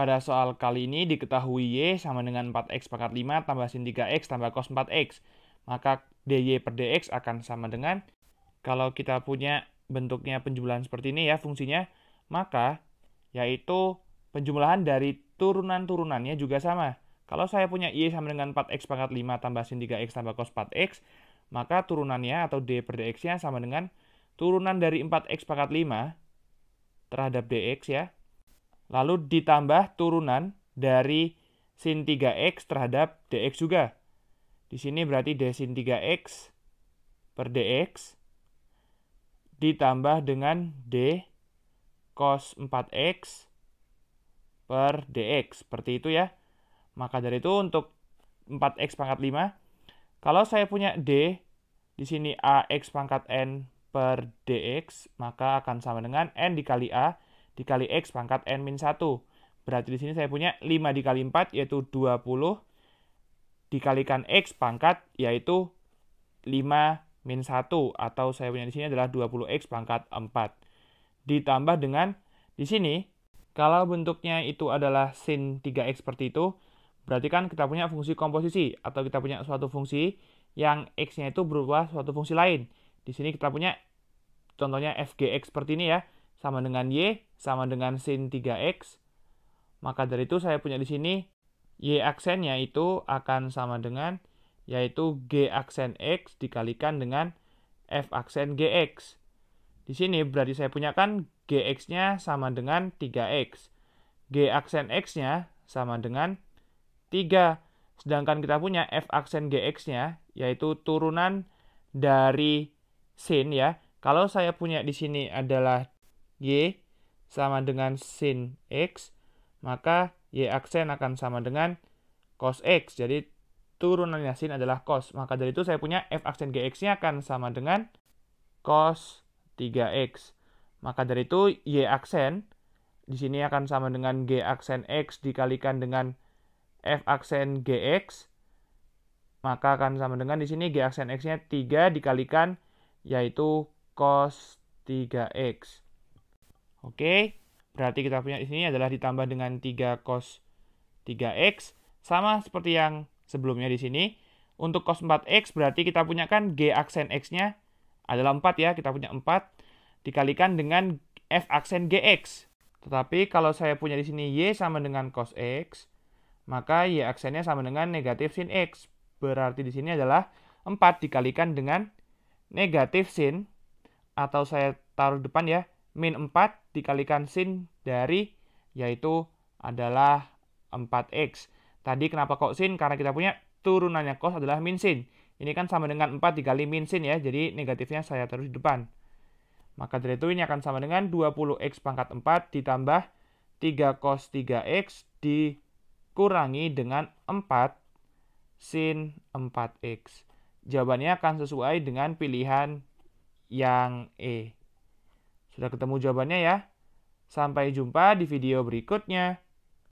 Pada soal kali ini diketahui Y sama dengan 4X pangkat 5 tambah sin 3X tambah cos 4X. Maka dy per dx akan sama dengan, kalau kita punya bentuknya penjumlahan seperti ini ya fungsinya, maka yaitu penjumlahan dari turunan-turunannya juga sama. Kalau saya punya Y sama dengan 4X pangkat 5 tambah sin 3X tambah cos 4X, maka turunannya atau D per dx-nya sama dengan turunan dari 4X pangkat 5 terhadap dx ya, Lalu ditambah turunan dari sin 3x terhadap dx juga. Di sini berarti d sin 3x per dx ditambah dengan d cos 4x per dx. Seperti itu ya. Maka dari itu untuk 4x pangkat 5, kalau saya punya d, di sini ax pangkat n per dx, maka akan sama dengan n dikali a, dikali X pangkat N min 1. Berarti di sini saya punya 5 dikali 4 yaitu 20 dikalikan X pangkat yaitu 5 min 1 atau saya punya di sini adalah 20X pangkat 4. Ditambah dengan di sini kalau bentuknya itu adalah sin 3X seperti itu, berarti kan kita punya fungsi komposisi atau kita punya suatu fungsi yang X-nya itu berubah suatu fungsi lain. Di sini kita punya contohnya FGX seperti ini ya sama dengan Y sama dengan sin 3X. Maka dari itu saya punya di sini Y aksennya itu akan sama dengan yaitu G aksen X dikalikan dengan F aksen GX. Di sini berarti saya punya kan GX-nya sama dengan 3X. G aksen X-nya sama dengan 3. Sedangkan kita punya F aksen GX-nya yaitu turunan dari sin ya. Kalau saya punya di sini adalah Y sama dengan sin X, maka Y aksen akan sama dengan cos X. Jadi turunannya sin adalah cos. Maka dari itu saya punya F aksen GX-nya akan sama dengan cos 3X. Maka dari itu Y aksen di sini akan sama dengan G aksen X dikalikan dengan F aksen GX. Maka akan sama dengan di sini G aksen X-nya 3 dikalikan yaitu cos 3X. Oke, berarti kita punya di sini adalah ditambah dengan 3 cos 3x. Sama seperti yang sebelumnya di sini. Untuk cos 4x berarti kita punya kan g aksen x-nya adalah 4 ya. Kita punya 4 dikalikan dengan f aksen gx. Tetapi kalau saya punya di sini y sama dengan cos x, maka y aksennya sama dengan negatif sin x. Berarti di sini adalah 4 dikalikan dengan negatif sin atau saya taruh depan ya min 4 dikalikan sin dari yaitu adalah 4x. Tadi kenapa kok sin? Karena kita punya turunannya cos adalah min sin. Ini kan sama dengan 4 dikali min sin ya, jadi negatifnya saya terus di depan. Maka dari itu ini akan sama dengan 20x pangkat 4 ditambah 3 cos 3x dikurangi dengan 4 sin 4x. Jawabannya akan sesuai dengan pilihan yang E. Sudah ketemu jawabannya ya? Sampai jumpa di video berikutnya.